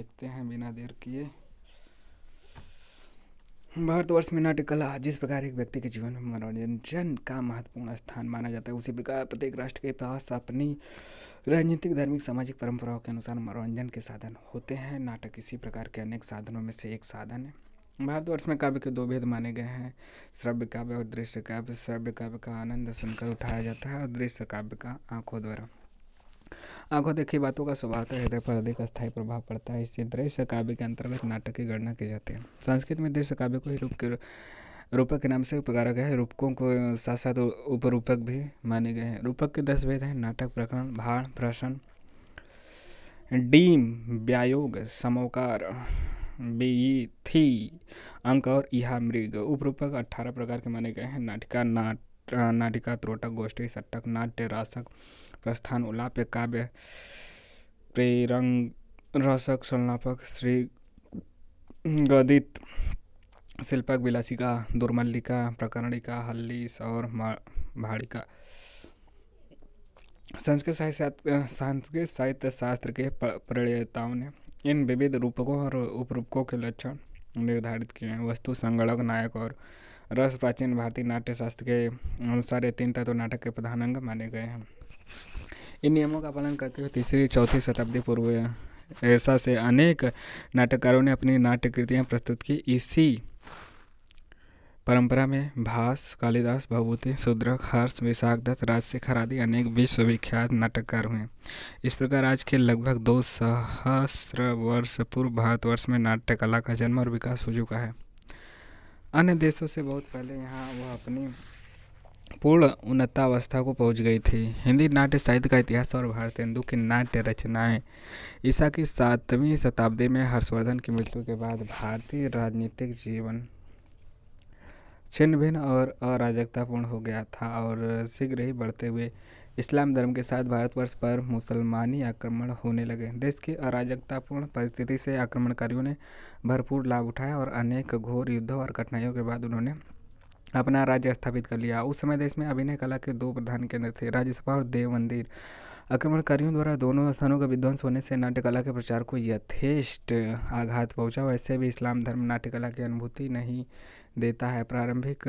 देखते हैं बिना देर किए भारतवर्ष में नाट्यकला जिस प्रकार एक व्यक्ति के जीवन में मनोरंजन का महत्वपूर्ण स्थान माना जाता है उसी प्रकार प्रत्येक राष्ट्र के पास अपनी राजनीतिक धार्मिक सामाजिक परंपराओं के अनुसार मनोरंजन के साधन होते हैं नाटक इसी प्रकार के अनेक साधनों में से एक साधन है भारतवर्ष में काव्य के दो भेद माने गए हैं श्रव्य काव्य और दृश्य काव्य श्रव्य काव्य का आनंद सुनकर उठाया जाता है और दृश्य काव्य का आंखों द्वारा आंखों देखी बातों का स्वभाव तो हृदय पर अधिक स्थायी प्रभाव पड़ता है इससे दृश्य काव्य के अंतर्गत नाटक की गणना की जाती है संस्कृत में दृश्य काव्य को ही रूप के रूपक के नाम से पुकारा गया है रूपकों को साथ साथ उपरूपक भी माने गए हैं रूपक के दस भेद हैं नाटक प्रकरण भाड़ प्रशन डीम व्यायोग समोकार बी थी अंक और इहा मृग उपरूपक अट्ठारह प्रकार के माने गए हैं नाटिका नाट नाटिका त्रोटक गोष्ठी सट्टक नाट्य रासक प्रस्थान उलाप्य काव्य प्रेरंग रसक संलापक श्री गदित शिल्पक विलासिका दुर्मल्लिका प्रकरणिका हल्ली सौर भाड़िका संस्कृत साहित्य संस्कृत साहित्य शास्त्र के प्रणेताओं ने इन विविध रूपकों और उपरूपकों के लक्षण निर्धारित किए हैं वस्तु संगणक नायक और रस प्राचीन भारतीय नाट्यशास्त्र के अनुसार ये तीन तत्व नाटक के प्रधान अंग माने गए हैं इन नियमों का पालन करते हुए तीसरी चौथी शताब्दी पूर्व ऐसा से अनेक नाटककारों ने अपनी नाट्यकृतियाँ प्रस्तुत की इसी परंपरा में भास कालिदास भवभूति सुद्रक हर्ष विशाख दत्त राजशेखर आदि अनेक विश्वविख्यात नाटककार हुए इस प्रकार आज के लगभग दो सहस्र वर्ष पूर्व भारतवर्ष में नाट्य कला का जन्म और विकास हो चुका है अन्य देशों से बहुत पहले यहाँ वह अपनी पूर्ण उन्नतावस्था को पहुंच गई थी हिंदी नाट्य साहित्य का इतिहास और हिंदू की नाट्य रचनाएं ईसा की सातवीं शताब्दी में हर्षवर्धन की मृत्यु के बाद भारतीय राजनीतिक जीवन छिन्न भिन्न और अराजकतापूर्ण हो गया था और शीघ्र ही बढ़ते हुए इस्लाम धर्म के साथ भारतवर्ष पर मुसलमानी आक्रमण होने लगे देश की अराजकतापूर्ण परिस्थिति से आक्रमणकारियों ने भरपूर लाभ उठाया और अनेक घोर युद्धों और कठिनाइयों के बाद उन्होंने अपना राज्य स्थापित कर लिया उस समय देश में अभिनय कला के दो प्रधान केंद्र थे राज्यसभा और देव मंदिर आक्रमणकारियों द्वारा दोनों स्थानों का विध्वंस होने से नाट्यकला के प्रचार को यथेष्ट आघात पहुंचा वैसे भी इस्लाम धर्म नाट्यकला की अनुभूति नहीं देता है प्रारंभिक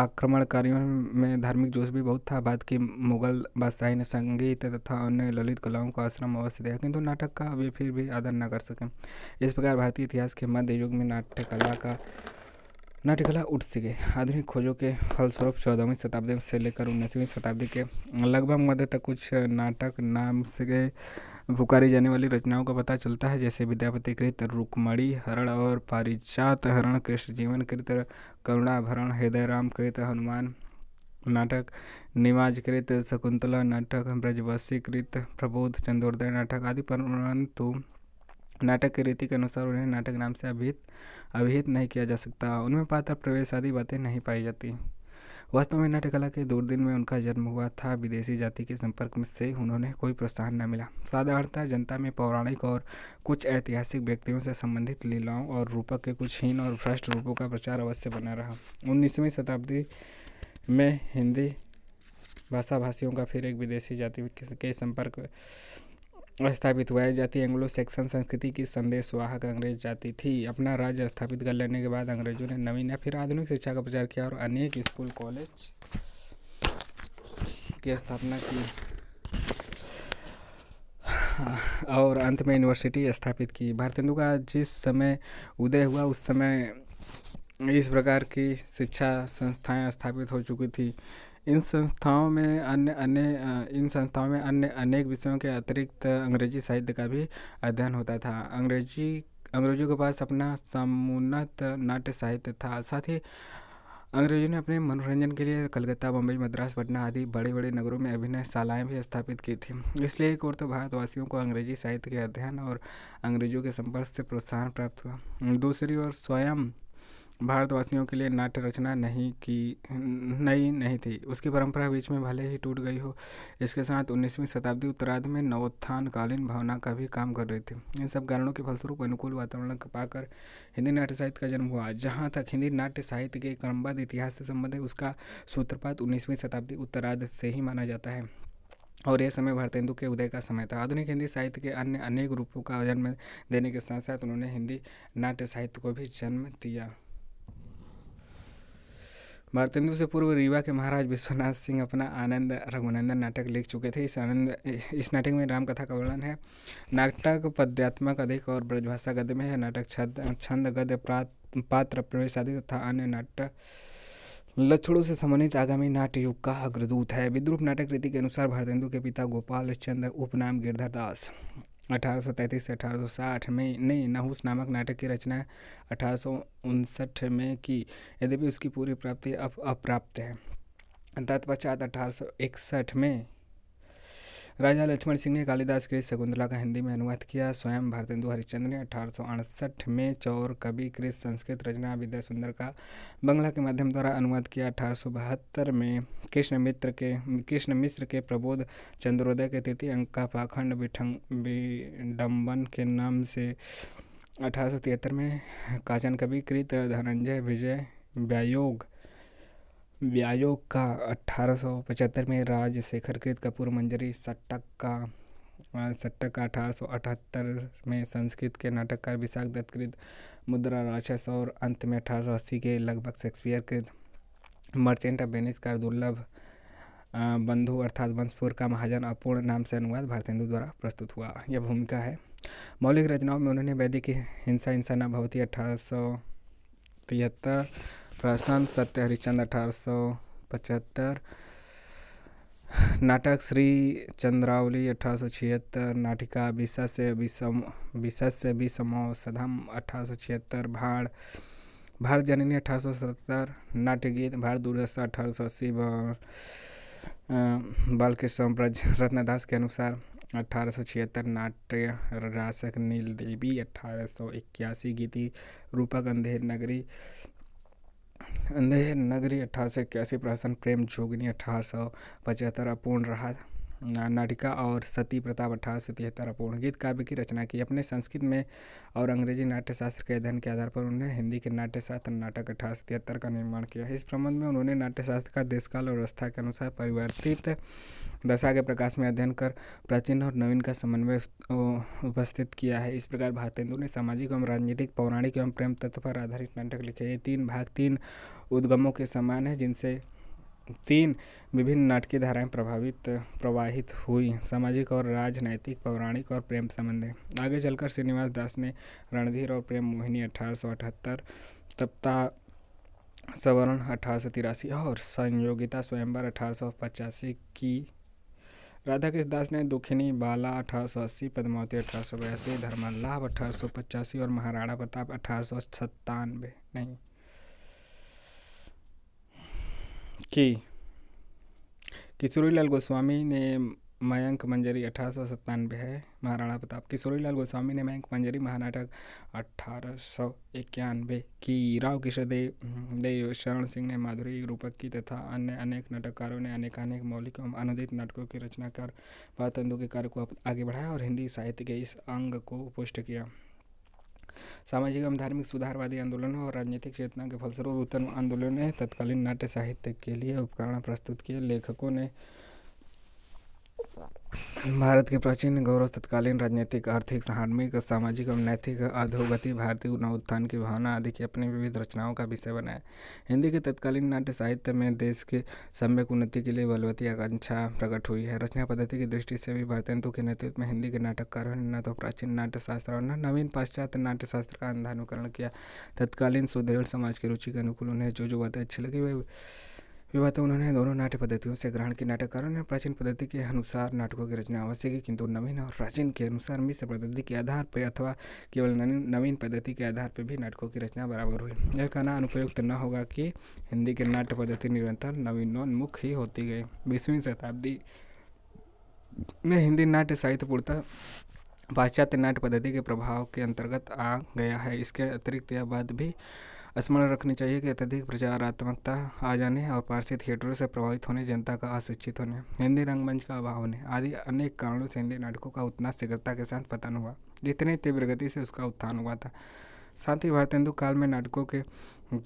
आक्रमणकारियों में धार्मिक जोश भी बहुत था बाद की मुगल बादशाही ने संगीत तथा अन्य ललित कलाओं को आश्रम अवश्य दिया किंतु नाटक का वे फिर भी आदर न कर सकें इस प्रकार भारतीय इतिहास के मध्य युग में नाट्यकला का नाटिकला उठ सके आधुनिक खोजों के फलस्वरूप चौदहवीं शताब्दी से लेकर उन्नीसवीं शताब्दी के लगभग मध्य तक कुछ नाटक नाम से पुकारी जाने वाली रचनाओं का पता चलता है जैसे विद्यापति कृत रुकमणी हरण और पारिजात हरण कृष्ण जीवन कृत करुणाभरण हृदयराम कृत हनुमान नाटक निवाज कृत शकुंतला नाटक ब्रजवासी कृत प्रबोध चंदोदय नाटक आदि परंतु नाटक की रीति के अनुसार उन्हें नाटक नाम से अभिहित अभिहित नहीं किया जा सकता उनमें पात्र प्रवेश आदि बातें नहीं पाई जाती वास्तव में नाट्यकला के दूर दिन में उनका जन्म हुआ था विदेशी जाति के संपर्क में से उन्होंने कोई प्रोत्साहन न मिला साधारणतः जनता में पौराणिक और कुछ ऐतिहासिक व्यक्तियों से संबंधित लीलाओं और रूपक के कुछ हीन और भ्रष्ट रूपों का प्रचार अवश्य बना रहा उन्नीसवीं शताब्दी में हिंदी भाषा भाषियों का फिर एक विदेशी जाति के संपर्क स्थापित हुआ है जाति एंग्लो सेक्शन संस्कृति की संदेशवाहक अंग्रेज जाति थी अपना राज्य स्थापित कर लेने के बाद अंग्रेजों ने नवीन या फिर आधुनिक शिक्षा का प्रचार किया और अनेक स्कूल कॉलेज की स्थापना की और अंत में यूनिवर्सिटी स्थापित की भारत हिंदू का जिस समय उदय हुआ उस समय इस प्रकार की शिक्षा संस्थाएं स्थापित हो चुकी थी इन संस्थाओं में अन्य अन्य इन संस्थाओं में अन्य अनेक विषयों के अतिरिक्त अंग्रेजी साहित्य का भी अध्ययन होता था अंग्रेजी अंग्रेजों के पास अपना समुन्नत नाट्य साहित्य था साथ ही अंग्रेजों ने अपने मनोरंजन के लिए कलकत्ता बम्बई मद्रास पटना आदि बड़े बड़े नगरों में अभिनय शालाएँ भी स्थापित की थी इसलिए एक और तो भारतवासियों को अंग्रेजी साहित्य के अध्ययन और अंग्रेजों के संपर्क से प्रोत्साहन प्राप्त हुआ दूसरी ओर स्वयं भारतवासियों के लिए नाट्य रचना नहीं की नई नहीं थी उसकी परंपरा बीच में भले ही टूट गई हो इसके साथ 19वीं शताब्दी उत्तराध में नवोत्थानकालीन भावना का भी काम कर रही थी इन सब कारणों के फलस्वरूप अनुकूल वातावरण पाकर हिंदी नाट्य साहित्य का जन्म हुआ जहाँ तक हिंदी नाट्य साहित्य के क्रमबद्ध इतिहास से संबंध है उसका सूत्रपात उन्नीसवीं शताब्दी उत्तराध से ही माना जाता है और यह समय भारतेंदु के उदय का समय था आधुनिक हिंदी साहित्य के अन्य अनेक रूपों का जन्म देने के साथ साथ उन्होंने हिंदी नाट्य साहित्य को भी जन्म दिया भारतेंदु से पूर्व रीवा के महाराज विश्वनाथ सिंह अपना आनंद रघुनंदन नाटक लिख चुके थे इस आनंद इस नाटक में राम कथा का वर्णन है नाटक पद्यात्मक अधिक और ब्रजभाषा गद्य में है नाटक छद छंद गद्य पात्र प्रवेश आदि तथा अन्य नाटक लक्षणों से संबंधित आगामी नाट्य युग का अग्रदूत है विद्रूप नाटक रीति के अनुसार भारतेंदु के पिता गोपाल चंद्र उपनाम गिरधर दास अठारह सौ तैंतीस से अठारह सौ साठ में ने नहुस नामक नाटक की रचना अठारह सौ उनसठ में की यद्यपि उसकी पूरी प्राप्ति अब अप्राप्त है तत्पश्चात अठारह सौ इकसठ में राजा लक्ष्मण सिंह ने कालिदास कृष्ण शकुंतला का हिंदी में अनुवाद किया स्वयं भारतेंदु हरिश्चंद्र ने अठारह में चौर कवि कृष संस्कृत रचना विद्या सुंदर का बंगला के माध्यम द्वारा अनुवाद किया अठारह में कृष्ण मित्र के कृष्ण मिश्र के प्रबोध चंद्रोदय के तृतीय अंक का पाखंड विठंग विडम्बन के नाम से अठारह में काचन कवि कृत धनंजय विजय व्यायोग व्यायोग का अठारह में राजशेखर कृत कपूर मंजरी सट्टक का सट्टक का अठारह में संस्कृत के नाटककार विशाख दत्त कृत मुद्रा राक्षस और अंत में अठारह के लगभग शेक्सपियर कृत मर्चेंट ऑफ वेनिस का दुर्लभ बंधु अर्थात वंशपुर का महाजन अपूर्ण नाम से अनुवाद भारतेंदु द्वारा प्रस्तुत हुआ यह भूमिका है मौलिक रचनाओं में उन्होंने वैदिक हिंसा हिंसा न भवती अठारह सौ तिहत्तर प्रशांत सत्य हरिचंद अठारह सौ पचहत्तर नाटक श्री चंद्रावली अठारह सौ छिहत्तर नाटिका बीसा से विषम बीसा से विषमो सधम अठारह सौ छिहत्तर भाड़ भारत जननी अठारह सौ सत्तर नाट्य गीत भारत दूरदर्शन अठारह सौ अस्सी बालकृष्ण ब्रज रत्नदास के अनुसार अठारह सौ छिहत्तर नाट्य रासक नील देवी अठारह सौ इक्यासी गीति रूपक अंधेर नगरी अंधेर नगरी अठारह सौ इक्यासी प्रशासन प्रेम जोगिनी अठारह सौ पचहत्तर अपूर्ण रहा नाटिका और सती प्रताप अठारह सौ तिहत्तर अपूर्ण गीत काव्य की रचना की अपने संस्कृत में और अंग्रेजी नाट्यशास्त्र के अध्ययन के आधार पर उन्होंने हिंदी के नाट्यशास्त्र नाटक अठारह सौ तिहत्तर का निर्माण किया इस प्रबंध में उन्होंने नाट्यशास्त्र का देशकाल और अवस्था के अनुसार परिवर्तित दशा के प्रकाश में अध्ययन कर प्राचीन और नवीन का समन्वय उपस्थित किया है इस प्रकार भारतेंदु ने सामाजिक एवं राजनीतिक पौराणिक एवं प्रेम तत्व पर आधारित नाटक लिखे ये तीन भाग तीन उद्गमों के समान है जिनसे तीन विभिन्न नाटकीय धाराएं प्रभावित प्रवाहित हुई सामाजिक और राजनैतिक पौराणिक और प्रेम संबंध आगे चलकर श्रीनिवास दास ने रणधीर और प्रेम मोहिनी अठारह सौ अठहत्तर तप्ता सवर्ण अठारह सौ तिरासी और संयोगिता स्वयंवर अठारह सौ पचासी की राधा कृष्ण दास ने दुखिनी बाला अठारह सौ अस्सी पद्मावती अठारह सौ बयासी धर्मलाभ अठारह सौ पचासी और महाराणा प्रताप अठारह सौ सत्तानवे नहीं कि लाल गोस्वामी ने मयंक मंजरी अठारह सौ सत्तानवे है महाराणा प्रताप किशोरीलाल गोस्वामी ने मयंक मंजरी महानाटक अठारह सौ इक्यानवे की राव किशोर देव हम्म, देव शरण सिंह ने माधुरी रूपक की तथा अन्य अनेक नाटककारों ने अनेक मौलिक एवं अनुदित नाटकों की रचना कर भारतंदु के कार्य को आगे बढ़ाया और हिंदी साहित्य के इस अंग को पुष्ट किया सामाजिक एवं धार्मिक सुधारवादी आंदोलनों और राजनीतिक चेतना के फलस्वरूप उत्तर आंदोलन ने तत्कालीन नाट्य साहित्य के लिए उपकरण प्रस्तुत किए लेखकों ने भारत के प्राचीन गौरव तत्कालीन राजनीतिक आर्थिक धार्मिक सामाजिक और नैतिक अधोगति भारतीय नवोत्थान की भावना आदि की अपनी विविध रचनाओं का विषय बनाए हिंदी के तत्कालीन नाट्य साहित्य में देश के सम्यक उन्नति के लिए बलवती आकांक्षा प्रकट हुई है रचना पद्धति की दृष्टि से भी भारतेंदु के नेतृत्व में हिंदी के नाटककारों ने न तो प्राचीन नाट्यशास्त्र और नवीन पाश्चात्य नाट्यशास्त्र का अंधानुकरण किया तत्कालीन सुदृढ़ समाज की रुचि के अनुकूल उन्हें जो जो बातें अच्छी लगी वही विवाह उन्होंने दोनों नाट्य पद्धतियों से ग्रहण की नाटककारों ने प्राचीन पद्धति के अनुसार नाटकों की रचना अवश्य की किंतु नवीन और प्राचीन के अनुसार मिश्र पद्धति के आधार पर अथवा केवल नवीन पद्धति के आधार पर भी नाटकों की रचना बराबर हुई यह कहना अनुपयुक्त न होगा कि हिंदी के नाट्य पद्धति निरंतर नवीनोन्मुख ही होती गई बीसवीं शताब्दी में हिंदी नाट्य साहित्य पूर्णता पाश्चात्य नाट्य पद्धति के प्रभाव के अंतर्गत आ गया है इसके अतिरिक्त यह बात भी स्मरण रखनी चाहिए कि अत्यधिक प्रचारात्मकता आ जाने और पारसी थिएटरों से प्रभावित होने जनता का अशिक्षित होने हिंदी रंगमंच का अभाव होने आदि अनेक कारणों से हिंदी नाटकों का उतना शीघ्रता के साथ पतन हुआ जितनी तीव्र गति से उसका उत्थान हुआ था साथ ही भारतेंदु काल में नाटकों के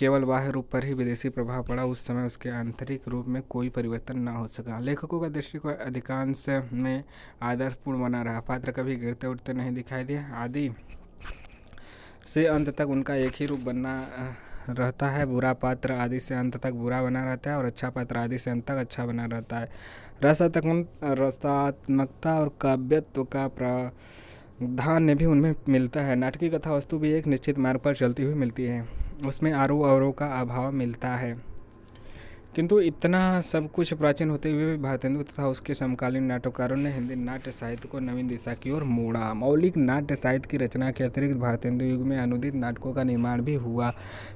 केवल बाह्य रूप पर ही विदेशी प्रभाव पड़ा उस समय उसके आंतरिक रूप में कोई परिवर्तन ना हो सका लेखकों का दृष्टिकोण अधिकांश में आदर्शपूर्ण बना रहा पात्र कभी गिरते उठते नहीं दिखाई दिए आदि से अंत तक उनका एक ही रूप बनना रहता है बुरा पात्र आदि से अंत तक बुरा बना रहता है और अच्छा पात्र आदि से अंत तक अच्छा बना रहता है रसात्मक रसात्मकता और काव्यत्व का प्रावधान्य भी उनमें मिलता है नाटकीय कथा वस्तु भी एक निश्चित मार्ग पर चलती हुई मिलती है उसमें आरोह अवरोह का अभाव मिलता है किंतु इतना सब कुछ प्राचीन होते हुए भी भारतेंदु तथा उसके समकालीन नाटककारों ने हिंदी नाट्य साहित्य को नवीन दिशा की ओर मोड़ा मौलिक नाट्य साहित्य की रचना के अतिरिक्त भारतेंदु युग में अनुदित नाटकों का निर्माण भी हुआ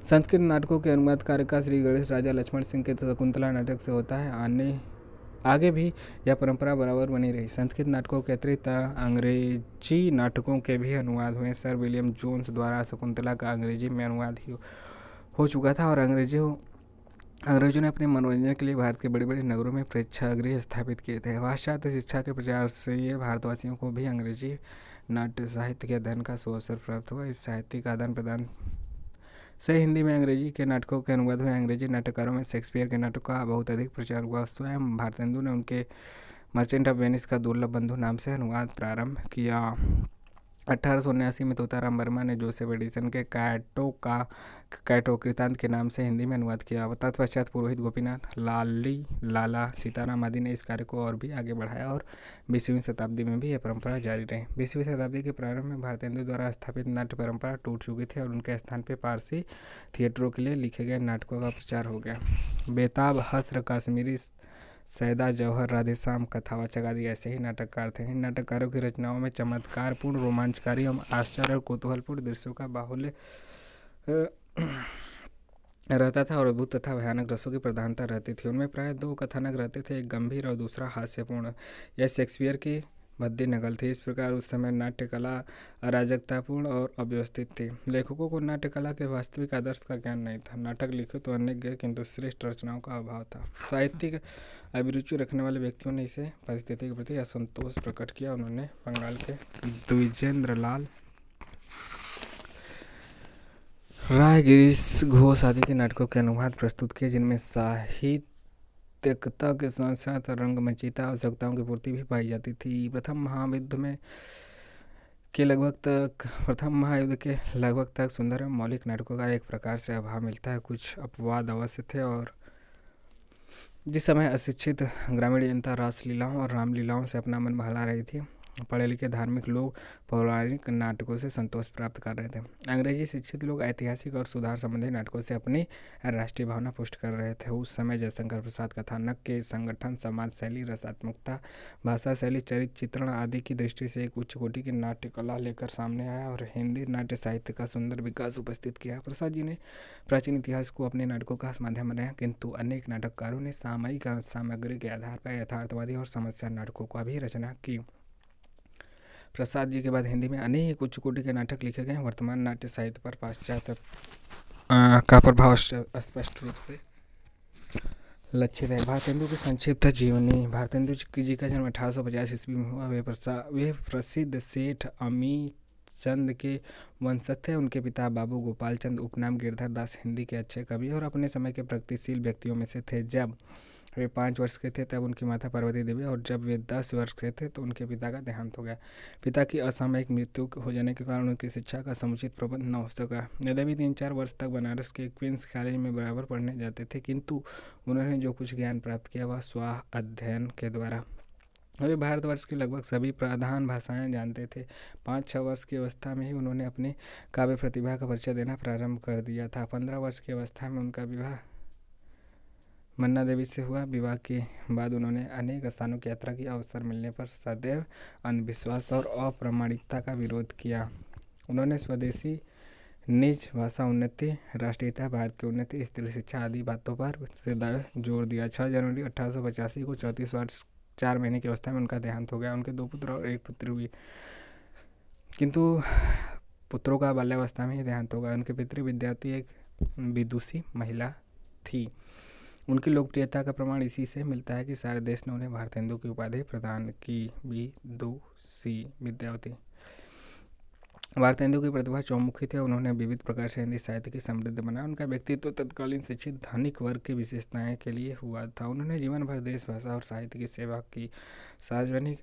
संस्कृत नाटकों के अनुवाद कार्य का श्री गणेश राजा लक्ष्मण सिंह के शकुंतला नाटक से होता है आने आगे भी यह परंपरा बराबर बनी रही संस्कृत नाटकों के अतिरिक्त अंग्रेजी नाटकों के भी अनुवाद हुए सर विलियम जोन्स द्वारा शकुंतला का अंग्रेजी में अनुवाद हो चुका था और अंग्रेजी अंग्रेजों ने अपने मनोरंजन के लिए भारत के बड़े बड़े नगरों में प्रेक्षागृह स्थापित किए थे पाश्चात्य शिक्षा के प्रचार से भारतवासियों को भी अंग्रेजी नाट्य साहित्य के अध्ययन का सुअवसर प्राप्त हुआ इस साहित्य का आदान प्रदान से हिंदी में अंग्रेजी के नाटकों के अनुवाद हुए अंग्रेजी नाटककारों में शेक्सपियर के नाटक का बहुत अधिक प्रचार हुआ स्वयं भारतेंदु ने उनके मर्चेंट ऑफ वेनिस का दुर्लभ बंधु नाम से अनुवाद प्रारंभ किया अठारह में तोताराम वर्मा ने जोसेफ एडिसन के कैटो का कैटो कृतांत के नाम से हिंदी में अनुवाद किया तत्पश्चात पुरोहित गोपीनाथ लाली लाला सीताराम आदि ने इस कार्य को और भी आगे बढ़ाया और बीसवीं शताब्दी में भी यह परंपरा जारी रही बीसवीं शताब्दी के प्रारंभ में हिंदू द्वारा स्थापित नाट्य परंपरा टूट चुकी थी और उनके स्थान पर पारसी थिएटरों के लिए लिखे गए नाटकों का प्रचार हो गया बेताब हस्र काश्मीरी सैदा जौहर राधेश्याम कथावाचक आदि ऐसे ही नाटककार थे इन नाटककारों की रचनाओं में चमत्कारपूर्ण रोमांचकारी एवं आश्चर्य और कौतूहलपूर्ण दृश्यों का बाहुल्य रहता था और अद्भुत तथा भयानक रसों की प्रधानता रहती थी उनमें प्राय दो कथानक रहते थे एक गंभीर और दूसरा हास्यपूर्ण यह शेक्सपियर की भद्दी नकल थी इस प्रकार उस समय नाट्यकला अराजकतापूर्ण और अव्यवस्थित थी लेखकों को नाट्यकला के वास्तविक आदर्श का ज्ञान नहीं था नाटक लिखे तो अनेक गए किंतु श्रेष्ठ रचनाओं का अभाव था साहित्यिक अभिरुचि रखने वाले व्यक्तियों ने इसे परिस्थिति के प्रति असंतोष प्रकट किया उन्होंने बंगाल के द्विजेंद्र लाल राय गिरीश घोष आदि के नाटकों के अनुवाद प्रस्तुत किए जिनमें साहित्य प्रत्येकता के साथ साथ रंग में चिता आवश्यकताओं की पूर्ति भी पाई जाती थी प्रथम महायुद्ध में के लगभग तक प्रथम महायुद्ध के लगभग तक सुंदर एवं मौलिक नाटकों का एक प्रकार से अभाव मिलता है कुछ अपवाद अवश्य थे और जिस समय अशिक्षित ग्रामीण जनता रासलीलाओं और रामलीलाओं से अपना मन बहला रही थी पढ़े लिखे धार्मिक लोग पौराणिक नाटकों से संतोष प्राप्त कर रहे थे अंग्रेजी शिक्षित लोग ऐतिहासिक और सुधार संबंधी नाटकों से अपनी राष्ट्रीय भावना पुष्ट कर रहे थे उस समय जयशंकर प्रसाद कथानक के संगठन समाज शैली रसात्मकता भाषा शैली चरित्र चित्रण आदि की दृष्टि से एक उच्च कोटि की नाट्य कला लेकर सामने आया और हिंदी नाट्य साहित्य का सुंदर विकास उपस्थित किया प्रसाद जी ने प्राचीन इतिहास को अपने नाटकों का माध्यम बनाया किंतु अनेक नाटककारों ने सामयिक सामग्री के आधार पर यथार्थवादी और समस्या नाटकों का भी रचना की प्रसाद जी के बाद हिंदी में अनेक उच्च कोटि के नाटक लिखे गए हैं वर्तमान नाट्य साहित्य पर पाश्चात्य का प्रभाव स्पष्ट रूप से लक्षित है भारतेंदु की संक्षिप्त जीवनी भारतेंदु जी का जन्म अठारह सौ पचास ईस्वी में हुआ वे प्रसाद वे प्रसिद्ध सेठ अमी चंद के वंशज थे उनके पिता बाबू गोपाल चंद उपनाम गिरधर दास हिंदी के अच्छे कवि और अपने समय के प्रगतिशील व्यक्तियों में से थे जब वे पाँच वर्ष के थे तब उनकी माता पार्वती देवी और जब वे दस वर्ष के थे तो उनके पिता का देहांत हो गया पिता की असामयिक मृत्यु हो जाने के कारण उनकी शिक्षा का समुचित प्रबंध न हो सका यद्यपि तीन चार वर्ष तक बनारस के क्वींस कॉलेज में बराबर पढ़ने जाते थे किंतु उन्होंने जो कुछ ज्ञान प्राप्त किया वह स्व अध्ययन के द्वारा वे भारतवर्ष के लगभग सभी प्रधान भाषाएं जानते थे पाँच छः वर्ष की अवस्था में ही उन्होंने अपने काव्य प्रतिभा का परिचय देना प्रारंभ कर दिया था पंद्रह वर्ष की अवस्था में उनका विवाह मन्ना देवी से हुआ विवाह के बाद उन्होंने अनेक स्थानों की यात्रा की अवसर मिलने पर सदैव अंधविश्वास और अप्रामाणिकता का विरोध किया उन्होंने स्वदेशी निज भाषा उन्नति राष्ट्रीयता भारत की उन्नति स्त्री शिक्षा आदि बातों पर सदैव जोर दिया छः जनवरी अठारह को चौंतीस वर्ष चार महीने की अवस्था में उनका देहांत हो गया उनके दो पुत्र और एक पुत्री हुई किंतु पुत्रों का बाल्यावस्था में ही देहांत हो गया उनके पितृ विद्यार्थी एक विदुषी महिला थी उनकी लोकप्रियता का प्रमाण इसी से मिलता है कि सारे देश ने उन्हें भारत हिंदू की उपाधि प्रदान की बी दो सी विद्यावती भारत हिंदू की प्रतिभा चौमुखी थी उन्होंने विविध प्रकार से हिंदी साहित्य की समृद्ध बनाया उनका व्यक्तित्व तत्कालीन शिक्षित धनिक वर्ग की विशेषताएं के लिए हुआ था उन्होंने जीवन भर देश भाषा और साहित्य की सेवा की सार्वजनिक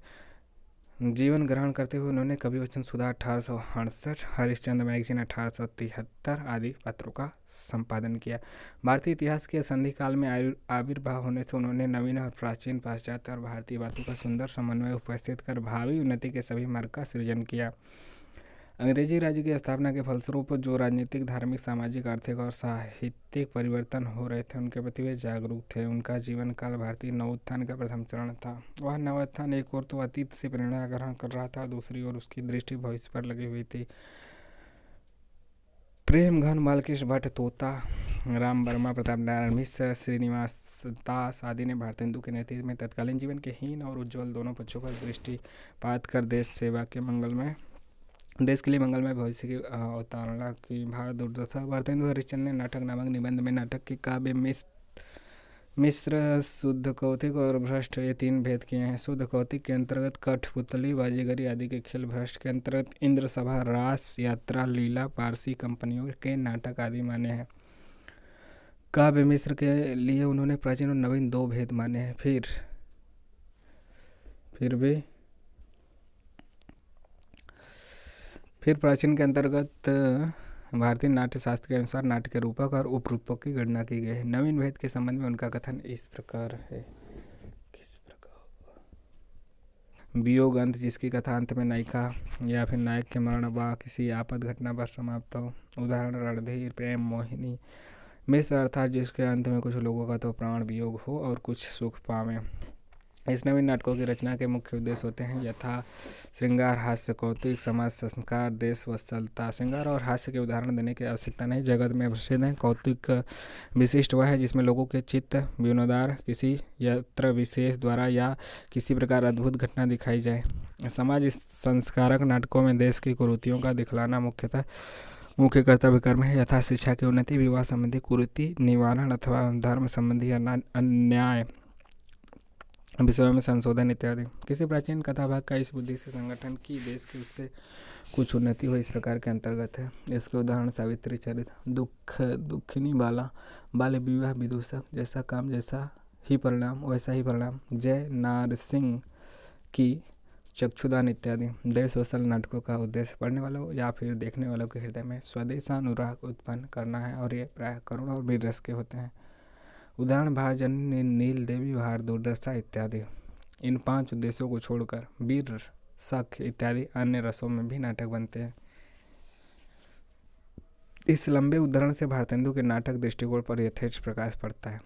जीवन ग्रहण करते हुए उन्होंने कवि वचन सुधा अठारह सौ अड़सठ हरिश्चंद्र मैगजीन अठारह सौ तिहत्तर आदि पत्रों का संपादन किया भारतीय इतिहास के संधि काल में आविर्भाव होने से उन्होंने नवीन और प्राचीन पाश्चात्य और भारतीय बातों का सुंदर समन्वय उपस्थित कर भावी उन्नति के सभी मार्ग का सृजन किया अंग्रेजी राज्य की स्थापना के फलस्वरूप जो राजनीतिक धार्मिक सामाजिक आर्थिक और साहित्यिक परिवर्तन हो रहे थे उनके प्रति वे जागरूक थे उनका जीवन काल भारतीय नवोत्थान का प्रथम चरण था वह नवोत्थान एक और तो अतीत से प्रेरणा ग्रहण कर रहा था दूसरी ओर उसकी दृष्टि भविष्य पर लगी हुई थी प्रेम घन बालकृष्ण भट्ट तोता राम वर्मा प्रताप नारायण मिश्र श्रीनिवास दास आदि ने भारत हिंदू के नेतृत्व में तत्कालीन जीवन के हीन और उज्जवल दोनों पक्षों पर दृष्टिपात कर देश सेवा के मंगल में देश के लिए मंगलमय भविष्य की अवतारणा की भारत दुर्दशा तो भारतेंदु हरिश्चंद्र ने नाटक नामक निबंध में नाटक के काव्य मिस मिश्र शुद्ध कौतिक और भ्रष्ट ये तीन भेद किए हैं शुद्ध कौतिक के अंतर्गत कठपुतली बाजीगरी आदि के खेल भ्रष्ट के अंतर्गत इंद्र सभा रास यात्रा लीला पारसी कंपनियों के नाटक आदि माने हैं काव्य मिश्र के लिए उन्होंने प्राचीन और नवीन दो भेद माने हैं फिर फिर भी फिर प्राचीन के अंतर्गत भारतीय नाट्यशास्त्र के अनुसार नाट्य के रूपक और उपरूपक की गणना की गई है नवीन भेद के संबंध में उनका कथन इस प्रकार है किस प्रकार वियोग अंत जिसकी कथा अंत में नायिका या फिर नायक के मरण व किसी आपद घटना पर समाप्त हो उदाहरण रणधीर प्रेम मोहिनी मिस अर्थात जिसके अंत में कुछ लोगों का तो प्राण वियोग हो और कुछ सुख पावे इस नवीन नाटकों की रचना के मुख्य उद्देश्य होते हैं यथा श्रृंगार हास्य कौतिक समाज संस्कार देश सलता श्रृंगार और हास्य के उदाहरण देने की आवश्यकता नहीं जगत में प्रसिद्ध हैं कौतिक विशिष्ट वह है जिसमें लोगों के चित्त विनोदार किसी यत्र विशेष द्वारा या किसी प्रकार अद्भुत घटना दिखाई जाए समाज संस्कारक नाटकों में देश की कुरुतियों का दिखलाना मुख्यतः मुख्य कर्तव्य कर्म है यथा शिक्षा की उन्नति विवाह संबंधी कुरुति निवारण अथवा धर्म संबंधी अन्याय विषयों में संशोधन इत्यादि किसी प्राचीन कथाभाग का इस बुद्धि से संगठन की देश की उससे कुछ उन्नति हो इस प्रकार के अंतर्गत है इसके उदाहरण सावित्री चरित्र दुख दुखिनी बाला बाल विवाह विदूषक जैसा काम जैसा ही परिणाम वैसा ही परिणाम जय नार सिंह की चक्षुदान इत्यादि देश वसल नाटकों का उद्देश्य पढ़ने वालों या फिर देखने वालों के हृदय में स्वदेशानुराग उत्पन्न करना है और ये प्राय करुण और रस के होते हैं उदाहरण भाजन ने नील देवी भार दुर्दशा इत्यादि इन पांच उद्देश्यों को छोड़कर वीर सख इत्यादि अन्य रसों में भी नाटक बनते हैं इस लंबे उदाहरण से भारतेंदु के नाटक दृष्टिकोण पर यथेष प्रकाश पड़ता है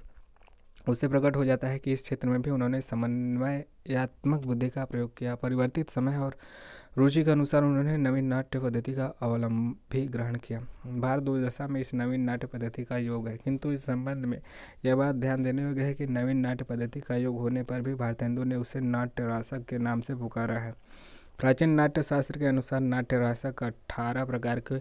उससे प्रकट हो जाता है कि इस क्षेत्र में भी उन्होंने समन्वयात्मक बुद्धि का प्रयोग किया परिवर्तित समय और रुचि के अनुसार उन्होंने नवीन नाट्य पद्धति का अवलंब भी ग्रहण किया भारत दुर्दशा में इस नवीन नाट्य पद्धति का योग है किंतु इस संबंध में यह बात ध्यान देने योग्य है कि नवीन नाट्य पद्धति का योग होने पर भी भारतेंदु ने उसे नाट्य रासक के नाम से पुकारा है प्राचीन नाट्य शास्त्र के अनुसार नाट्य रासक अठारह प्रकार के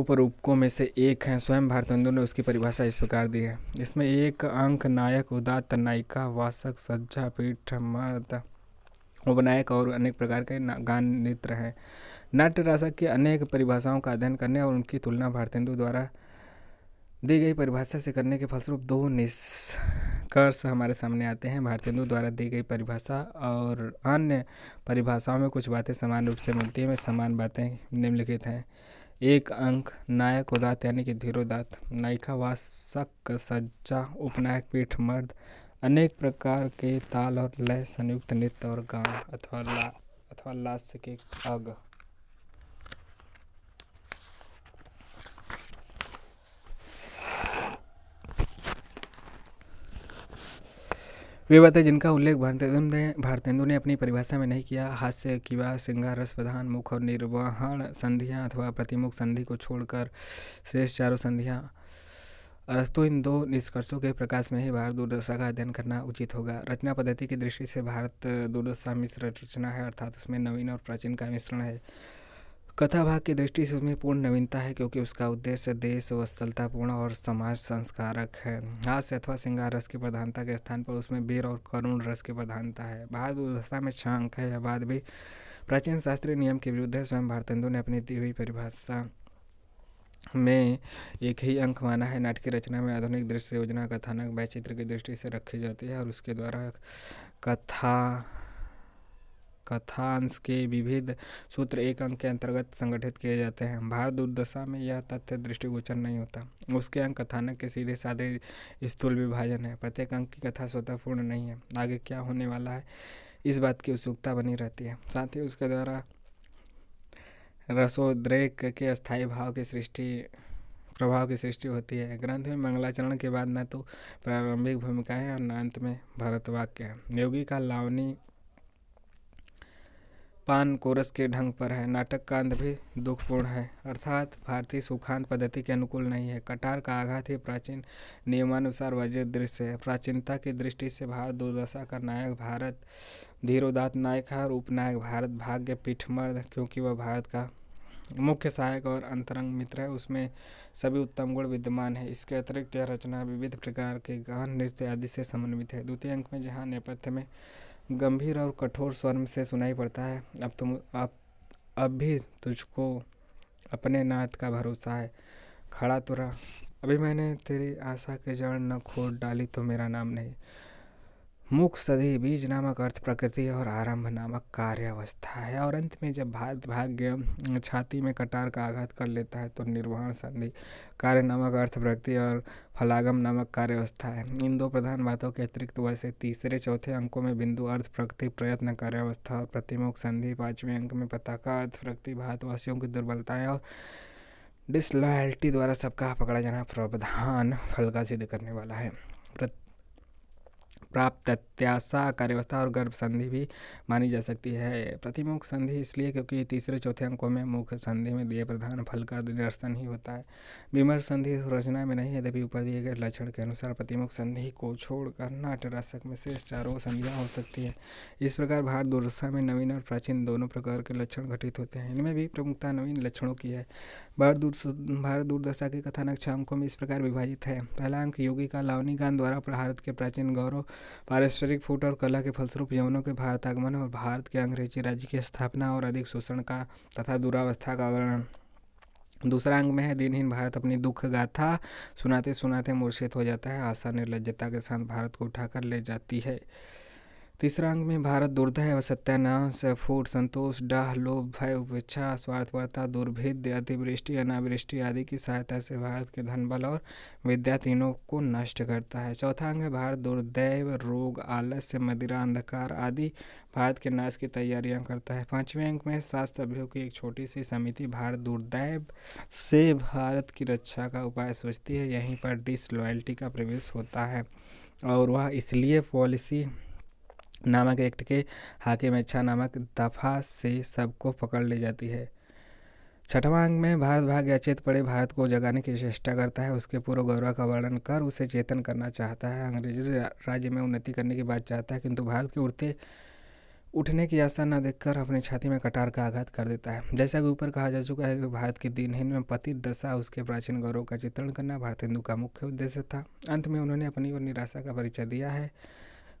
उपरूपकों में से एक हैं स्वयं भारतेंदु ने उसकी परिभाषा इस प्रकार दी है इसमें एक अंक नायक उदात नायिका वासक सज्जा पीठ मर्द उपनायक और अनेक प्रकार के गान नृत्य हैं नाट्य राशा की अनेक परिभाषाओं का अध्ययन करने और उनकी तुलना भारतेंदु द्वारा दी गई परिभाषा से करने के फलस्वरूप दो निष्कर्ष हमारे सामने आते हैं भारतेंदु द्वारा दी गई परिभाषा और अन्य परिभाषाओं में कुछ बातें समान रूप से मिलती हैं समान बातें निम्नलिखित हैं एक अंक नायक उदात यानी कि धीरोदात नायिका वासक सज्जा उपनायक पीठ मर्द अनेक प्रकार के ताल और लय संयुक्त नृत्य और गान अथवा ला अथवा लास्य के अग वे बातें जिनका उल्लेख भारतेंदु ने भारतेंदु ने अपनी परिभाषा में नहीं किया हास्य किवा सिंगार रस प्रधान मुख और निर्वहण संधियाँ अथवा प्रतिमुख संधि को छोड़कर श्रेष्ठ चारों संधियाँ अरस्तु इन दो निष्कर्षों के प्रकाश में ही भारत दुर्दशा का अध्ययन करना उचित होगा रचना पद्धति की दृष्टि से भारत दुर्दशा मिश्र रचना है अर्थात उसमें नवीन और प्राचीन का मिश्रण है कथा भाग की दृष्टि से उसमें पूर्ण नवीनता है क्योंकि उसका उद्देश्य देश स्थलतापूर्ण और समाज संस्कारक है हास्य अथवा सिंगार रस की प्रधानता के स्थान पर उसमें वीर और करुण रस की प्रधानता है भारत दुर्दशा में छह अंक है यह बाद भी प्राचीन शास्त्रीय नियम के विरुद्ध है स्वयं भारतेंदु ने अपनी दी हुई परिभाषा में एक ही अंक माना है नाटकीय रचना में आधुनिक दृश्य योजना कथानक वैचित्र की दृष्टि से रखी जाती है और उसके द्वारा कथा कथांश के विभिन्न सूत्र एक अंक के अंतर्गत संगठित किए जाते हैं भारत दुर्दशा में यह तथ्य दृष्टिगोचर नहीं होता उसके अंक कथानक के सीधे साधे स्थूल विभाजन है प्रत्येक अंक की कथा स्वतः पूर्ण नहीं है आगे क्या होने वाला है इस बात की उत्सुकता बनी रहती है साथ ही उसके द्वारा रसोद्रेक के स्थायी भाव की सृष्टि प्रभाव की सृष्टि होती है ग्रंथ में मंगलाचरण के बाद न तो प्रारंभिक भूमिका है और न अंत में भरत वाक्य है योगी का लावनी पान कोरस के ढंग पर है नाटक का अंत भी दुखपूर्ण है अर्थात भारतीय सुखांत पद्धति के अनुकूल नहीं है कटार का आघात ही प्राचीन नियमानुसार वजह दृश्य है प्राचीनता की दृष्टि से भारत दुर्दशा का नायक भारत धीरोदात नायक है और उपनायक भारत भाग्य पीठमर्द क्योंकि वह भारत का मुख्य सहायक और अंतरंग मित्र है उसमें सभी उत्तम गुण विद्यमान है इसके अतिरिक्त यह रचना विविध प्रकार के गान नृत्य आदि से समन्वित है द्वितीय अंक में जहाँ नेपथ्य में गंभीर और कठोर स्वर से सुनाई पड़ता है अब तुम अब अब भी तुझको अपने नाथ का भरोसा है खड़ा तुरा अभी मैंने तेरी आशा के जड़ न खोद डाली तो मेरा नाम नहीं मुख सदी बीज नामक अर्थ प्रकृति और आरंभ नामक कार्य अवस्था है और अंत में जब भारत भाग्य छाती में कटार का आघात कर लेता है तो निर्वाण संधि कार्य नामक अर्थ प्रकृति और फलागम नामक कार्य अवस्था है इन दो प्रधान बातों के अतिरिक्त वैसे तीसरे चौथे अंकों में बिंदु अर्थ प्रकृति प्रयत्न कार्य अवस्था और प्रतिमुख संधि पाँचवें अंक में पताका अर्थ प्रकृति भारतवासियों की दुर्बलताएँ और डिसलॉयल्टी द्वारा सबका पकड़ा जाना प्रावधान फल का सिद्ध करने वाला है प्राप्त प्रत्याशा कार्यवस्था और गर्भ संधि भी मानी जा सकती है प्रतिमुख संधि इसलिए क्योंकि तीसरे चौथे अंकों में मुख्य संधि में दिए प्रधान फल का निदर्शन ही होता है विमर्श संधि रचना में नहीं यद्यपि ऊपर दिए गए लक्षण के अनुसार प्रतिमुख संधि को छोड़कर नाट्यरासक में शेष चारों संधियाँ हो सकती है इस प्रकार भारत दुर्दशा में नवीन और प्राचीन दोनों प्रकार के लक्षण घटित होते हैं इनमें भी प्रमुखता नवीन लक्षणों की है भारत दूर भारत दूरदशा के कथानक छः अंकों में इस प्रकार विभाजित है पहला अंक योगी का लावनी गान द्वारा भारत के प्राचीन गौरव पारस्परिक फूट और कला के फलस्वरूप यवनों के भारत आगमन और भारत के अंग्रेजी राज्य की स्थापना और अधिक शोषण का तथा दुरावस्था का वर्णन दूसरा अंग में है दिनहीन भारत अपनी दुख गाथा सुनाते सुनाते मूर्छित हो जाता है आशा निर्लजता के साथ भारत को उठाकर ले जाती है तीसरा अंक में भारत दुर्दय व सत्यानाश फूट संतोष डाह लोभ भय उपेक्षा स्वार्थवार्ता दुर्भेद्य अतिवृष्टि अनावृष्टि आदि की सहायता से भारत के धन बल और विद्या तीनों को नष्ट करता है चौथा अंग है भारत दुर्दैव रोग आलस्य मदिरा अंधकार आदि भारत के नाश की तैयारियां करता है पांचवें अंक में सात सभ्यों की एक छोटी सी समिति भारत दुर्दैव से भारत की रक्षा का उपाय सोचती है यहीं पर डिसलॉयल्टी का प्रवेश होता है और वह इसलिए पॉलिसी नामक एक्ट के हाकिम अच्छा नामक दफ़ा से सबको पकड़ ले जाती है छठवां अंग में भारत भाग्य अचेत पड़े भारत को जगाने की चेष्टा करता है उसके पूर्व गौरव का वर्णन कर उसे चेतन करना चाहता है अंग्रेजी राज्य में उन्नति करने की बात चाहता है किंतु भारत के उड़ते उठने की आशा न देखकर अपनी छाती में कटार का आघात कर देता है जैसा कि ऊपर कहा जा चुका है कि भारत की दिनहीन में पति दशा उसके प्राचीन गौरव का चित्रण करना भारत हिंदू का मुख्य उद्देश्य था अंत में उन्होंने अपनी और निराशा का परिचय दिया है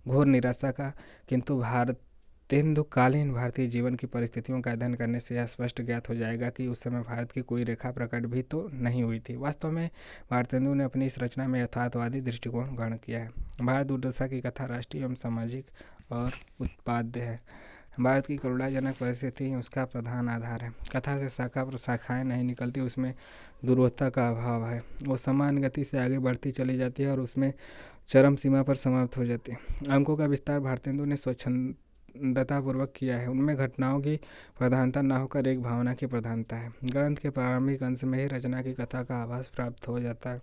घोर निराशा का किंतु भारतेंदुकालीन भारतीय जीवन की परिस्थितियों का अध्ययन करने से यह स्पष्ट ज्ञात हो जाएगा कि उस समय भारत की कोई रेखा प्रकट भी तो नहीं हुई थी वास्तव में भारतेंदु ने अपनी इस रचना में यथार्थवादी दृष्टिकोण ग्रहण किया है भारत दुर्दशा की कथा राष्ट्रीय एवं सामाजिक और उत्पाद्य है भारत की करुणाजनक परिस्थिति उसका प्रधान आधार है कथा से शाखा पर शाखाएँ नहीं निकलती उसमें दुर्वत्ता का अभाव है वो समान गति से आगे बढ़ती चली जाती है और उसमें चरम सीमा पर समाप्त हो जाती है अंकों का विस्तार भारतेंदु ने स्वच्छंदतापूर्वक किया है उनमें घटनाओं की प्रधानता न होकर एक भावना की प्रधानता है ग्रंथ के प्रारंभिक अंश में ही रचना की कथा का आभास प्राप्त हो जाता है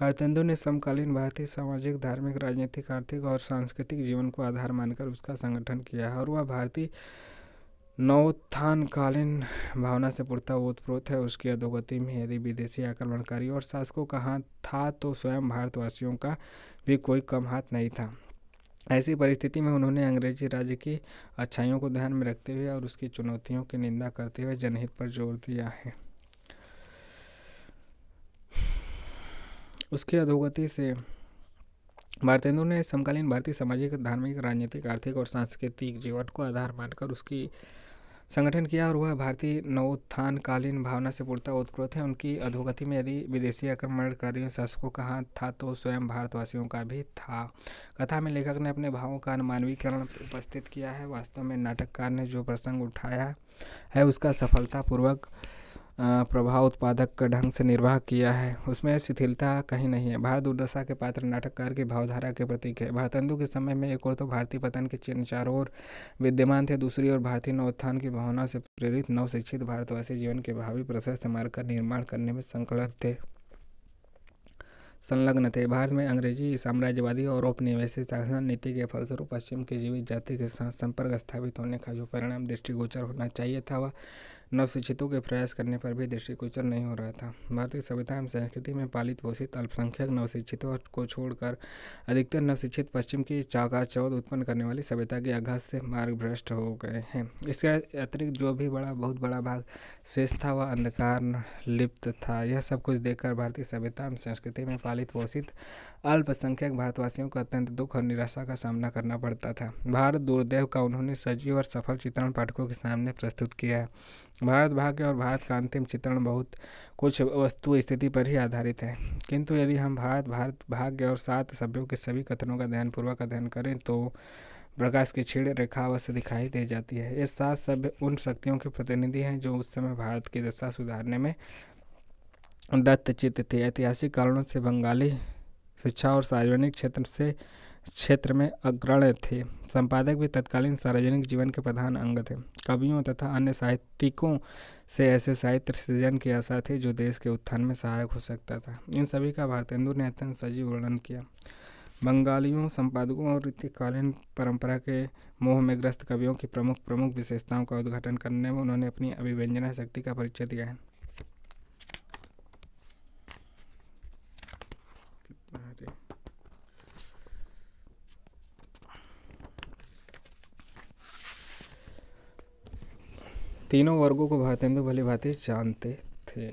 भारतेंदु ने समकालीन भारतीय सामाजिक धार्मिक राजनीतिक आर्थिक और सांस्कृतिक जीवन को आधार मानकर उसका संगठन किया है और वह भारतीय नवोत्थान कालीन भावना से पूर्णता ओतप्रोत है उसकी अधोगति में यदि विदेशी आक्रमणकारी और शासकों का हाथ था तो स्वयं भारतवासियों का भी कोई कम हाथ नहीं था ऐसी परिस्थिति में उन्होंने अंग्रेजी राज्य की अच्छाइयों को ध्यान में रखते हुए और उसकी चुनौतियों की निंदा करते हुए जनहित पर जोर दिया है उसकी अधोगति से भारतेंदु ने समकालीन भारतीय सामाजिक धार्मिक राजनीतिक आर्थिक और सांस्कृतिक जीवन को आधार मानकर उसकी संगठन किया और वह भारतीय नवोत्थानकालीन भावना से पूर्णतः उत्प्रोत है उनकी अधोगति में यदि विदेशी आक्रमणकारियों शासकों का हाथ था तो स्वयं भारतवासियों का भी था कथा में लेखक ने अपने भावों का अनुमानवीकरण उपस्थित किया है वास्तव में नाटककार ने जो प्रसंग उठाया है उसका सफलतापूर्वक प्रभाव उत्पादक ढंग से निर्वाह किया है उसमें शिथिलता कहीं नहीं है भारत दुर्दशा के पात्र नाटककार की भावधारा के प्रतीक है भारतंदु के समय में एक और तो भारतीय पतन के चिन्ह चारों ओर विद्यमान थे दूसरी ओर भारतीय नवोत्थान की भावना से प्रेरित नवशिक्षित भारतवासी जीवन के भावी प्रशस्त मार्ग का निर्माण करने में संकल्प थे संलग्न थे भारत में अंग्रेजी साम्राज्यवादी और औपनिवेशिक शासन नीति के फलस्वरूप पश्चिम के जीवित जाति के साथ संपर्क स्थापित होने का जो परिणाम दृष्टिगोचर होना चाहिए था वह नवशिक्षितों के प्रयास करने पर भी दृष्टिगोचर नहीं हो रहा था भारतीय सभ्यता एवं संस्कृति में पालित पोषित अल्पसंख्यक नवशिक्षितों को छोड़कर अधिकतर नवशिक्षित पश्चिम की चाकाचौध उत्पन्न करने वाली सभ्यता के आघात से मार्ग भ्रष्ट हो गए हैं इसके अतिरिक्त जो भी बड़ा बहुत बड़ा भाग शेष था वह अंधकार लिप्त था यह सब कुछ देखकर भारतीय सभ्यता एवं संस्कृति में पालित पोषित अल्पसंख्यक भारतवासियों को अत्यंत दुख और निराशा का सामना करना पड़ता था भारत दुर्देव का उन्होंने सजीव और सफल चित्रण पाठकों के सामने प्रस्तुत किया है भारत भाग्य और भारत का अंतिम चित्रण बहुत कुछ वस्तु स्थिति पर ही आधारित है किंतु यदि हम भारत भारत भाग्य और सात सभ्यों के सभी कथनों का ध्यानपूर्वक अध्ययन करें तो प्रकाश की छीड़ रेखा अवश्य दिखाई दे जाती है ये सात सभ्य उन शक्तियों के प्रतिनिधि हैं जो उस समय भारत की दशा सुधारने में दत्तचित थे ऐतिहासिक कारणों से बंगाली शिक्षा और सार्वजनिक क्षेत्र से क्षेत्र में अग्रण्य थे संपादक भी तत्कालीन सार्वजनिक जीवन के प्रधान अंग थे कवियों तथा अन्य साहित्यिकों से ऐसे साहित्य सृजन की आशा थी जो देश के उत्थान में सहायक हो सकता था इन सभी का भारतेंदु ने अत्यंत सजीव वर्णन किया बंगालियों संपादकों और रीतिकालीन परंपरा के मोह में ग्रस्त कवियों की प्रमुख प्रमुख विशेषताओं का उद्घाटन करने में उन्होंने अपनी अभिव्यंजना शक्ति का परिचय दिया है तीनों वर्गों को भारतेंदु भली भांति जानते थे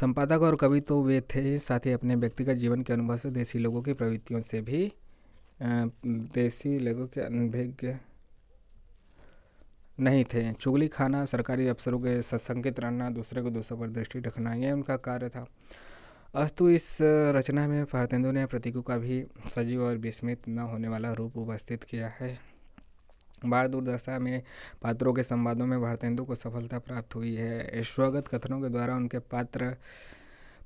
संपादक और कवि तो वे थे ही साथ ही अपने व्यक्तिगत जीवन के अनुभव से देसी लोगों की प्रवृत्तियों से भी देसी लोगों के अनभिज्ञ नहीं थे चुगली खाना सरकारी अफसरों के सत्संगित रहना दूसरे को दूसरों पर दृष्टि रखना यह उनका कार्य था अस्तु इस रचना में भारतेंदु ने प्रतीकों का भी सजीव और विस्मित न होने वाला रूप उपस्थित किया है बार दुर्दशा में पात्रों के संवादों में भारतेंदु को सफलता प्राप्त हुई है स्वागत कथनों के द्वारा उनके पात्र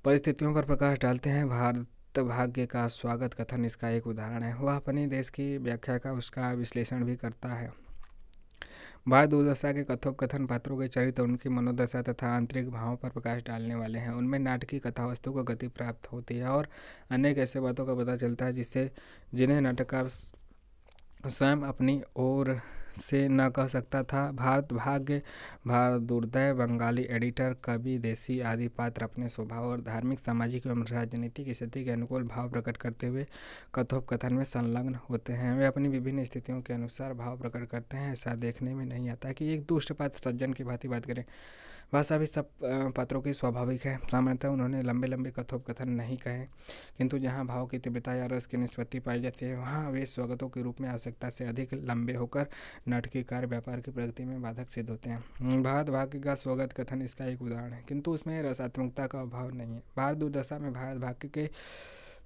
परिस्थितियों पर प्रकाश डालते हैं भारत भाग्य का स्वागत कथन इसका एक उदाहरण है वह अपने देश की व्याख्या का उसका विश्लेषण भी करता है भारत दुर्दशा के कथोपकथन पात्रों के चरित्र उनकी मनोदशा तथा आंतरिक भावों पर प्रकाश डालने वाले हैं उनमें नाटकीय कथावस्तु को गति प्राप्त होती है और अनेक ऐसे बातों का पता चलता है जिससे जिन्हें नाटककार स्वयं अपनी ओर से न कह सकता था भारत भाग्य भारत दुर्दय बंगाली एडिटर कवि देसी आदि पात्र अपने स्वभाव और धार्मिक सामाजिक एवं राजनीतिक स्थिति के अनुकूल भाव प्रकट करते हुए कथोपकथन में संलग्न होते हैं वे अपनी विभिन्न स्थितियों के अनुसार भाव प्रकट करते हैं ऐसा देखने में नहीं आता कि एक दुष्ट पात्र सज्जन की भांति बात करें वह सभी सब पात्रों की स्वाभाविक है सामान्यतः उन्होंने लंबे लंबे कथोपकथन नहीं कहे किंतु जहाँ भाव की तीव्रता या रस की निष्पत्ति पाई जाती है वहाँ वे स्वागतों के रूप में आवश्यकता से अधिक लंबे होकर नाटकीय कार्य व्यापार की प्रगति में बाधक सिद्ध होते हैं भारत भाग्य का स्वागत कथन इसका एक उदाहरण है किंतु उसमें रसात्मकता का अभाव नहीं है भारत दुर्दशा में भारत भाग्य के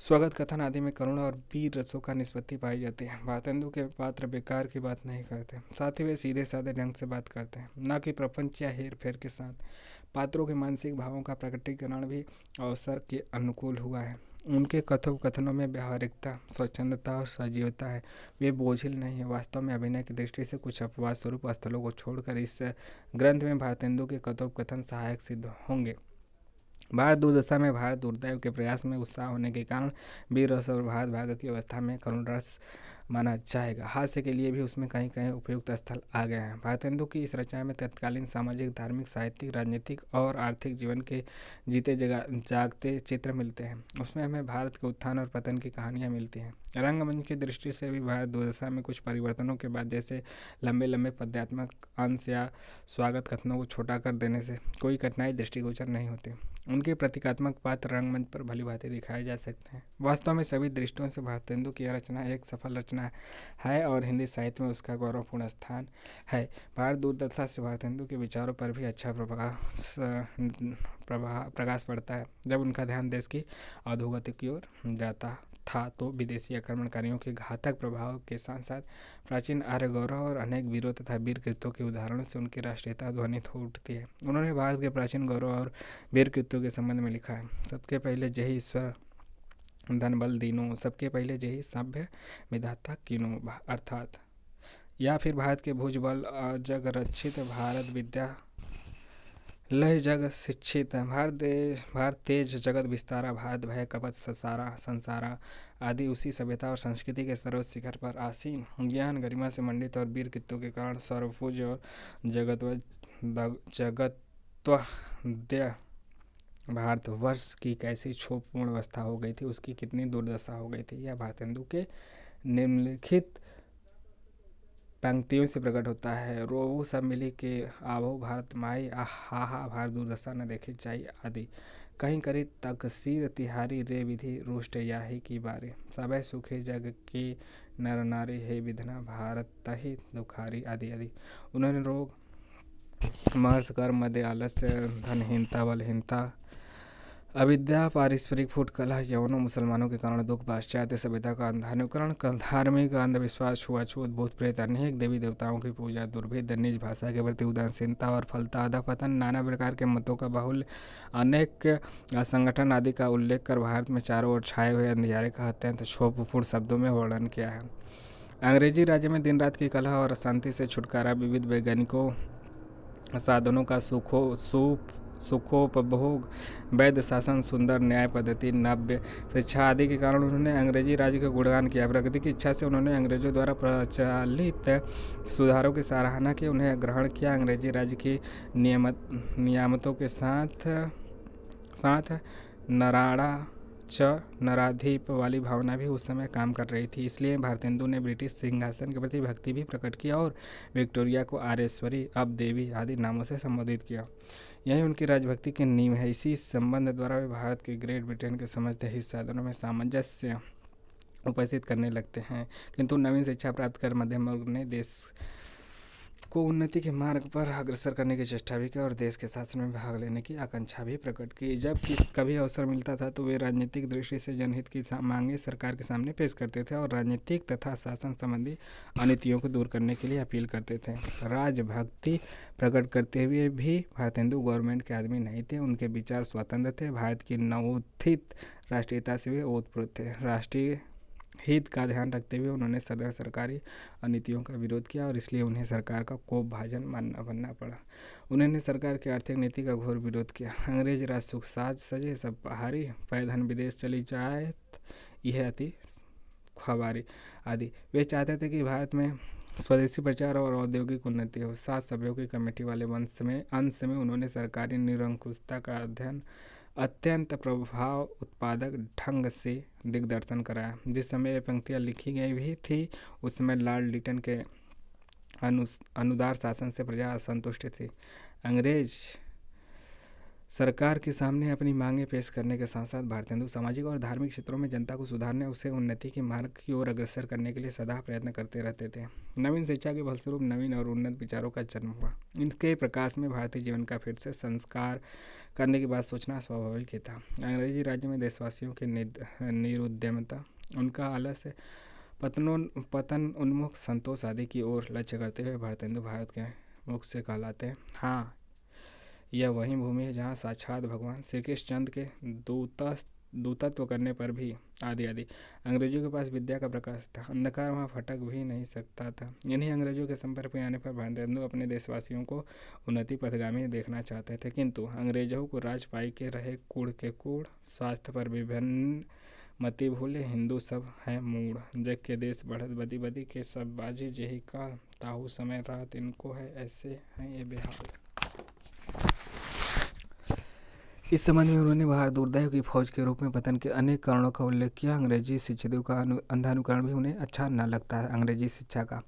स्वागत कथन आदि में करुणा और वीर रसों का निष्पत्ति पाई जाती है भारतेंदु के पात्र बेकार की बात नहीं करते साथ ही वे सीधे साधे ढंग से बात करते हैं न कि प्रपंच या हेर फेर के साथ पात्रों के मानसिक भावों का प्रकटीकरण भी अवसर के अनुकूल हुआ है उनके कथोपकथनों में व्यावहारिकता स्वच्छंदता और सजीवता है वे बोझिल नहीं है वास्तव में अभिनय की दृष्टि से कुछ अपवाद स्वरूप स्थलों को छोड़कर इस ग्रंथ में भारतेंदु के कथोपकथन सहायक सिद्ध होंगे भारत दुर्दशा में भारत दुर्दैव के प्रयास में उत्साह होने के कारण वीर रस और भारत भाग की अवस्था में करुण रस माना जाएगा हास्य के लिए भी उसमें कहीं कहीं उपयुक्त स्थल आ गए हैं भारतेंदु की इस रचना में तत्कालीन सामाजिक धार्मिक साहित्यिक राजनीतिक और आर्थिक जीवन के जीते जगा जागते चित्र मिलते हैं उसमें हमें भारत के उत्थान और पतन की कहानियाँ मिलती हैं रंगमंच की दृष्टि से भी भारत दुर्दशा में कुछ परिवर्तनों के बाद जैसे लंबे लंबे पद्यात्मक अंश या स्वागत कथनों को छोटा कर देने से कोई कठिनाई दृष्टिगोचर नहीं होती उनके प्रतीकात्मक पात्र रंगमंच पर भली भांति दिखाए जा सकते हैं वास्तव में सभी दृष्टियों से भारतेंदु की यह रचना एक सफल रचना है और हिंदी साहित्य में उसका गौरवपूर्ण स्थान है भारत दूरदर्शा से भारतेंदु के विचारों पर भी अच्छा प्रभाव प्रभा प्रकाश पड़ता है जब उनका ध्यान देश की अधोगति की ओर जाता था तो विदेशी आक्रमणकारियों के घातक प्रभाव के साथ साथ प्राचीन आर्य गौरव और अनेक वीरों तथा वीर कृत्यों के उदाहरणों से उनकी राष्ट्रीयता ध्वनित हो उठती है उन्होंने भारत के प्राचीन गौरव और वीर कृत्यों के संबंध में लिखा है सबके पहले जय ईश्वर धन बल दीनों सबके पहले जय सभ्य विधाता किनो अर्थात या फिर भारत के भुजबल जग रक्षित भारत विद्या लय जग शिक्षित भारत भारत तेज जगत विस्तारा भारत भय कपत ससारा संसारा आदि उसी सभ्यता और संस्कृति के सर्वोच्च शिखर पर आसीन ज्ञान गरिमा से मंडित और वीर कित्तों के कारण सर्वपूज और जगत जगत्व भारतवर्ष की कैसी क्षोभपूर्ण अवस्था हो गई थी उसकी कितनी दुर्दशा हो गई थी यह भारत हिंदू के निम्नलिखित पंक्तियों से प्रकट होता है रो सब मिली के आवो भारत माई हा हा भार दुर्दशा न देखे आदि कहीं करी तकसीर तिहारी रे विधि रुष्ट याही की बारे सबे सुखे जग के नर नारी हे विधना भारत तही दुखारी आदि आदि उन्होंने रोग मर्स कर मद आलस्य धनहीनता बलहीनता अविद्या पारस्परिक फूट कला यवनों मुसलमानों के कारण दुख पाश्चात्य सभ्यता का अंधानुकरण धार्मिक अंधविश्वास छुआछूत भूत प्रेत अनेक देवी देवताओं की पूजा दुर्भेद निज भाषा के प्रति उदासीनता और फलता आधा पतन नाना प्रकार के मतों का बाहुल्य अनेक संगठन आदि का उल्लेख कर भारत में चारों ओर छाए हुए अंधियारे का अत्यंत क्षोभपूर्ण शब्दों में वर्णन किया है अंग्रेजी राज्य में दिन रात की कला और अशांति से छुटकारा विविध वैज्ञानिकों साधनों का सुखो सुख सुखोपभोग वैध शासन सुंदर न्याय पद्धति नव्य शिक्षा आदि के कारण उन्होंने अंग्रेजी राज्य का गुणगान किया प्रगति की इच्छा से उन्होंने अंग्रेजों द्वारा प्रचलित सुधारों की सराहना की उन्हें ग्रहण किया अंग्रेजी राज्य की नियमत नियामतों के साथ साथ नराड़ा च नराधीप वाली भावना भी उस समय काम कर रही थी इसलिए भारतेंदु ने ब्रिटिश सिंहासन के प्रति भक्ति भी प्रकट किया और विक्टोरिया को आरेश्वरी अब देवी आदि नामों से संबोधित किया यही उनकी राजभक्ति की नींव है इसी संबंध द्वारा वे भारत के ग्रेट ब्रिटेन के समझते हित साधनों में सामंजस्य उपस्थित करने लगते हैं किंतु नवीन शिक्षा प्राप्त कर मध्यम वर्ग ने देश को उन्नति के मार्ग पर अग्रसर करने की चेष्टा भी की और देश के शासन में भाग लेने की आकांक्षा भी प्रकट की जब किसका कभी अवसर मिलता था तो वे राजनीतिक दृष्टि से जनहित की मांगे सरकार के सामने पेश करते थे और राजनीतिक तथा शासन संबंधी अनितियों को दूर करने के लिए अपील करते थे राजभक्ति प्रकट करते हुए भी भारत हिंदू गवर्नमेंट के आदमी नहीं थे उनके विचार स्वतंत्र थे भारत की नवोत्थित राष्ट्रीयता से वे ओतप्रोत थे राष्ट्रीय हित का ध्यान रखते हुए उन्होंने सदर सरकारी नीतियों का विरोध किया और इसलिए उन्हें सरकार का कोप भाजन मानना बनना पड़ा उन्होंने सरकार की आर्थिक नीति का घोर विरोध किया अंग्रेज राज सुख साज सजे सब पहाड़ी पैधन विदेश चली जाए यह अति खबारी आदि वे चाहते थे कि भारत में स्वदेशी प्रचार और औद्योगिक उन्नति हो सात सभ्यों की कमेटी वाले वंश में अंश में उन्होंने सरकारी निरंकुशता का अध्ययन अत्यंत प्रभाव उत्पादक ढंग से दिग्दर्शन कराया जिस समय ये पंक्तियाँ लिखी गई भी थी उस समय लॉर्ड लिटन के अनु अनुदार शासन से प्रजा असंतुष्ट थी अंग्रेज सरकार के सामने अपनी मांगें पेश करने के साथ साथ भारत हिंदू सामाजिक और धार्मिक क्षेत्रों में जनता को सुधारने उसे उन्नति के मार्ग की ओर अग्रसर करने के लिए सदा प्रयत्न करते रहते थे नवीन शिक्षा के फलस्वरूप नवीन और उन्नत विचारों का जन्म हुआ इनके प्रकाश में भारतीय जीवन का फिर से संस्कार करने की बात सोचना स्वाभाविक ही था अंग्रेजी राज्य में देशवासियों के निरुद्यमता उनका आलस्य पतनों पतन उन्मुख संतोष आदि की ओर लक्ष्य करते हुए भारत हिंदू भारत के मुख से कहलाते हैं हाँ यह वही भूमि है जहाँ साक्षात भगवान श्री कृष्णचंद के दूत दूतत्व करने पर भी आदि आदि अंग्रेजों के पास विद्या का प्रकाश था अंधकार वहाँ फटक भी नहीं सकता था इन्हीं अंग्रेजों के संपर्क में आने पर भारतेंदु अपने देशवासियों को उन्नति पथगामी देखना चाहते थे किंतु अंग्रेजों को राजपाई के रहे कूड़ के कूड़ स्वास्थ्य पर विभिन्न मति भूले हिंदू सब हैं मूड़ जग के देश बढ़त बदी बदी के सब बाजी जही का ताहू समय रात इनको है ऐसे हैं ये बिहार इस संबंध में उन्होंने बहादुरदाय की फौज के रूप में पतन के अनेक कारणों का उल्लेख किया अंग्रेजी शिक्षितों का अंधानुकरण भी उन्हें अच्छा न लगता है अंग्रेजी शिक्षा का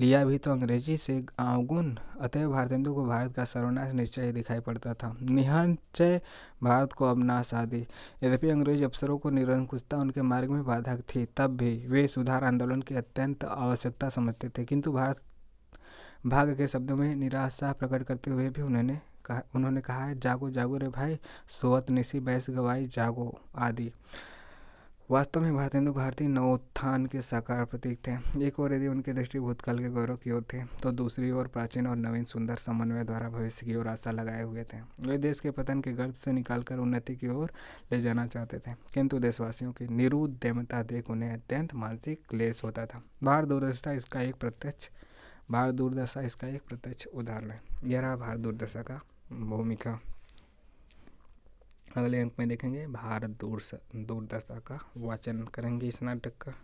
लिया भी तो अंग्रेजी से अवगुण अतः भारतेंदु को भारत का सर्वनाश निश्चय दिखाई पड़ता था निहंचय भारत को अब ना साधी यद्यपि अंग्रेज अफसरों को निरंकुशता उनके मार्ग में बाधक थी तब भी वे सुधार आंदोलन की अत्यंत आवश्यकता समझते थे किंतु भारत भाग के शब्दों में निराशा प्रकट करते हुए भी उन्होंने कहा उन्होंने कहा है जागो जागो रे भाई सोवत निसी बैस गवाई जागो आदि वास्तव में भारतेंदु भारती नवोत्थान के साकार प्रतीक थे एक ओर यदि उनकी दृष्टि भूतकाल के गौरव की ओर थी तो दूसरी ओर प्राचीन और नवीन सुंदर समन्वय द्वारा भविष्य की ओर आशा लगाए हुए थे वे देश के पतन के गर्द से निकालकर उन्नति की ओर ले जाना चाहते थे किंतु देशवासियों की निरुद्यमता देख उन्हें अत्यंत मानसिक क्लेश होता था बाहर दूरदर्शिता इसका एक प्रत्यक्ष भारत दुर्दशा इसका एक प्रत्यक्ष उदाहरण है यह रहा भारत दुर्दशा का भूमिका अगले अंक में देखेंगे भारत दूर दूरदशा का वाचन करेंगे इस नाटक का